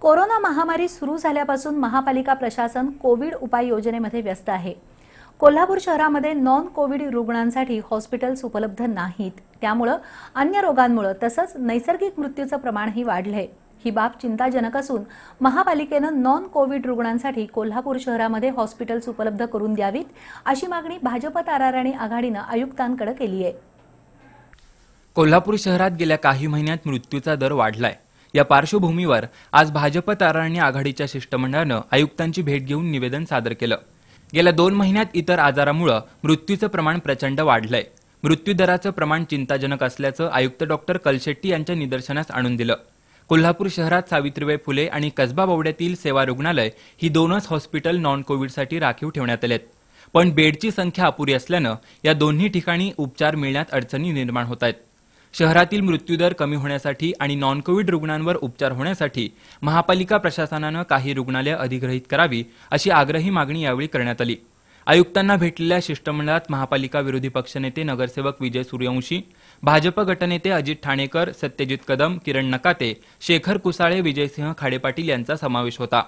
corona महामारी सुरू झाल्यापासून महापालिका प्रशासन कोविड उपाययोजनेमध्ये व्यस्त आहे कोल्हापूर शहरामध्ये नॉन कोविड रुग्णांसाठी हॉस्पिटल्स उपलब्ध नाहीत त्यामुळं अन्य रोगांमुळे तसंच नैसर्गिक मृत्यूचं प्रमाणही वाढलंय ही बाब चिंताजनक असून महापालिकेनं नॉन कोविड रुग्णांसाठी कोल्हापूर शहरामध्ये हॉस्पिटल्स उपलब्ध करून द्यावीत अशी मागणी भाजप ताराराणी आघाडीनं आयुक्तांकडे केली आहे कोल्हापूर शहरात गेल्या काही महिन्यात मृत्यूचा दर वाढलाय या पार्श्वभूमीवर आज भाजप तारांनी आघाडीच्या शिष्टमंडळानं आयुक्तांची भेट घेऊन निवेदन सादर केलं गेल्या दोन महिन्यात इतर आजारामुळे मृत्यूचं प्रमाण प्रचंड वाढलंय मृत्यूदराचं प्रमाण चिंताजनक असल्याचं आयुक्त डॉक्टर कलशेट्टी यांच्या निदर्शनास आणून दिलं कोल्हापूर शहरात सावित्रीबाई फुले आणि कसबा बावड्यातील सेवा रुग्णालय ही दोनच हॉस्पिटल नॉन कोविडसाठी राखीव ठेवण्यात आलेत पण बेडची संख्या अपुरी असल्यानं या दोन्ही ठिकाणी उपचार मिळण्यात अडचणी निर्माण होत आहेत शहरातील मृत्यूदर कमी होण्यासाठी आणि नॉन कोविड रुग्णांवर उपचार होण्यासाठी महापालिका प्रशासनानं काही रुग्णालयं अधिग्रहित करावी अशी आग्रही मागणी यावेळी करण्यात आली आयुक्तांना भेटलेल्या शिष्टमंडळात महापालिका विरोधी पक्षनेते नगरसेवक विजय सूर्यवंशी भाजप गटनेते अजित ठाणेकर सत्यजित कदम किरण नकाते शेखर कुसाळे विजयसिंह खाडेपाटील यांचा समावेश होता